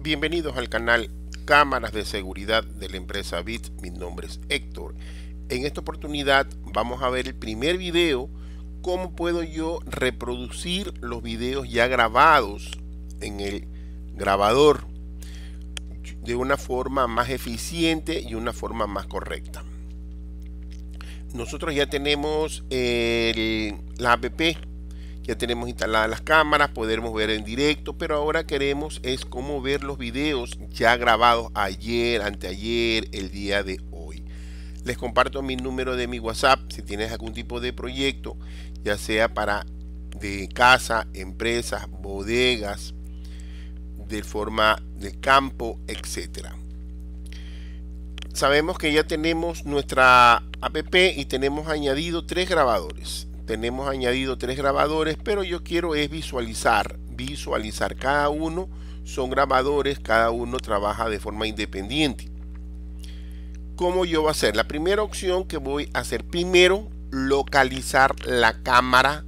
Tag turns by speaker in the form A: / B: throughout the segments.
A: Bienvenidos al canal Cámaras de Seguridad de la empresa BIT. Mi nombre es Héctor. En esta oportunidad vamos a ver el primer video, cómo puedo yo reproducir los videos ya grabados en el grabador de una forma más eficiente y una forma más correcta. Nosotros ya tenemos el, la app ya tenemos instaladas las cámaras, podemos ver en directo, pero ahora queremos es cómo ver los videos ya grabados ayer, anteayer, el día de hoy. Les comparto mi número de mi WhatsApp si tienes algún tipo de proyecto, ya sea para de casa, empresas, bodegas, de forma de campo, etc. sabemos que ya tenemos nuestra app y tenemos añadido tres grabadores tenemos añadido tres grabadores, pero yo quiero es visualizar, visualizar cada uno, son grabadores, cada uno trabaja de forma independiente. ¿Cómo yo voy a hacer? La primera opción que voy a hacer primero, localizar la cámara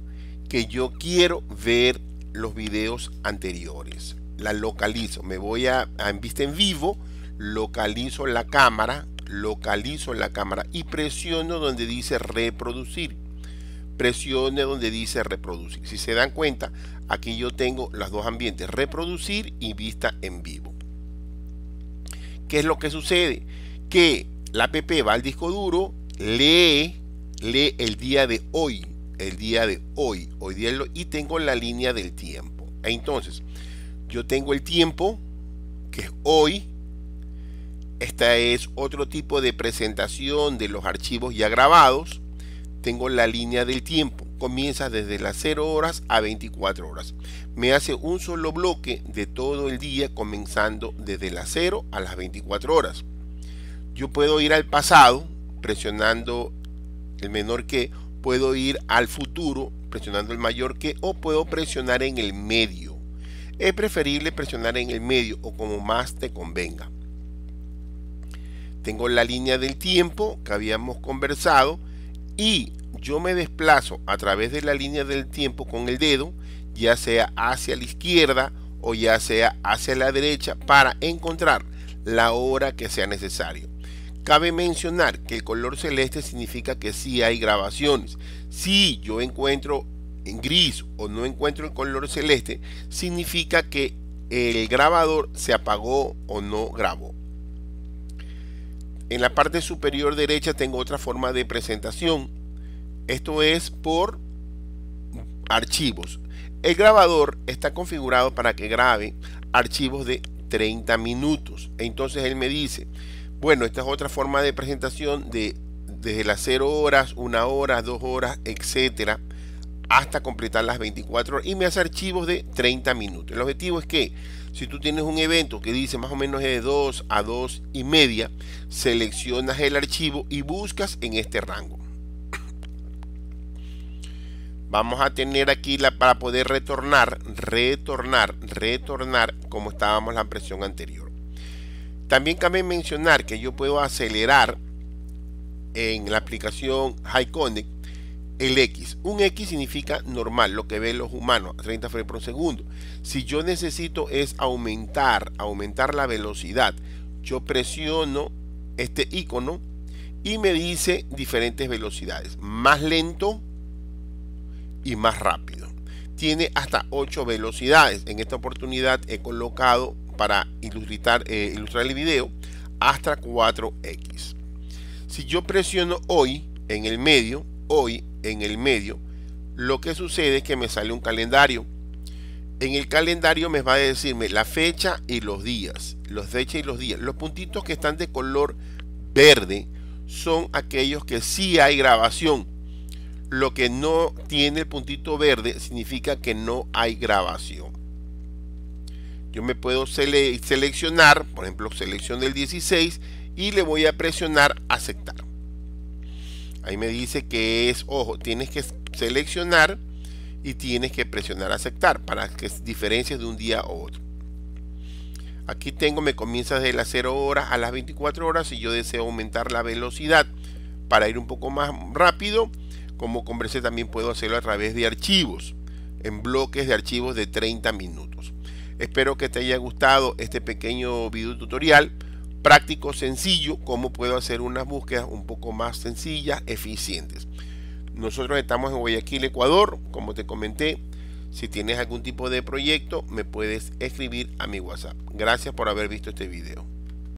A: que yo quiero ver los videos anteriores. La localizo, me voy a, en vista en vivo, localizo la cámara, localizo la cámara y presiono donde dice reproducir presione donde dice reproducir. Si se dan cuenta, aquí yo tengo los dos ambientes, reproducir y vista en vivo. ¿Qué es lo que sucede? Que la app va al disco duro, lee, lee el día de hoy, el día de hoy, hoy día y tengo la línea del tiempo. Entonces, yo tengo el tiempo, que es hoy, esta es otro tipo de presentación de los archivos ya grabados tengo la línea del tiempo. Comienza desde las 0 horas a 24 horas. Me hace un solo bloque de todo el día comenzando desde las 0 a las 24 horas. Yo puedo ir al pasado presionando el menor que, puedo ir al futuro presionando el mayor que o puedo presionar en el medio. Es preferible presionar en el medio o como más te convenga. Tengo la línea del tiempo que habíamos conversado y yo me desplazo a través de la línea del tiempo con el dedo, ya sea hacia la izquierda o ya sea hacia la derecha para encontrar la hora que sea necesario. Cabe mencionar que el color celeste significa que sí hay grabaciones. Si yo encuentro en gris o no encuentro el color celeste, significa que el grabador se apagó o no grabó. En la parte superior derecha tengo otra forma de presentación. Esto es por archivos. El grabador está configurado para que grabe archivos de 30 minutos. Entonces él me dice, bueno, esta es otra forma de presentación de desde las 0 horas, 1 hora, 2 horas, etcétera hasta completar las 24 horas y me hace archivos de 30 minutos. El objetivo es que si tú tienes un evento que dice más o menos de 2 a 2 y media, seleccionas el archivo y buscas en este rango. Vamos a tener aquí la, para poder retornar, retornar, retornar como estábamos la presión anterior. También cabe mencionar que yo puedo acelerar en la aplicación connect el X. Un X significa normal, lo que ven los humanos, a 30 frames por segundo. Si yo necesito es aumentar, aumentar la velocidad, yo presiono este icono y me dice diferentes velocidades, más lento y más rápido. Tiene hasta 8 velocidades. En esta oportunidad he colocado para ilustrar, eh, ilustrar el video hasta 4X. Si yo presiono hoy en el medio, hoy en el medio, lo que sucede es que me sale un calendario. En el calendario me va a decirme la fecha y los días. Los fechas y los días. Los puntitos que están de color verde son aquellos que sí hay grabación. Lo que no tiene el puntito verde significa que no hay grabación. Yo me puedo seleccionar, por ejemplo, selección del 16 y le voy a presionar aceptar. Ahí me dice que es, ojo, tienes que seleccionar y tienes que presionar aceptar para que diferencias de un día a otro. Aquí tengo, me comienza de las 0 horas a las 24 horas y yo deseo aumentar la velocidad para ir un poco más rápido. Como conversé también puedo hacerlo a través de archivos, en bloques de archivos de 30 minutos. Espero que te haya gustado este pequeño video tutorial práctico, sencillo, cómo puedo hacer unas búsquedas un poco más sencillas, eficientes. Nosotros estamos en Guayaquil, Ecuador, como te comenté. Si tienes algún tipo de proyecto, me puedes escribir a mi WhatsApp. Gracias por haber visto este video.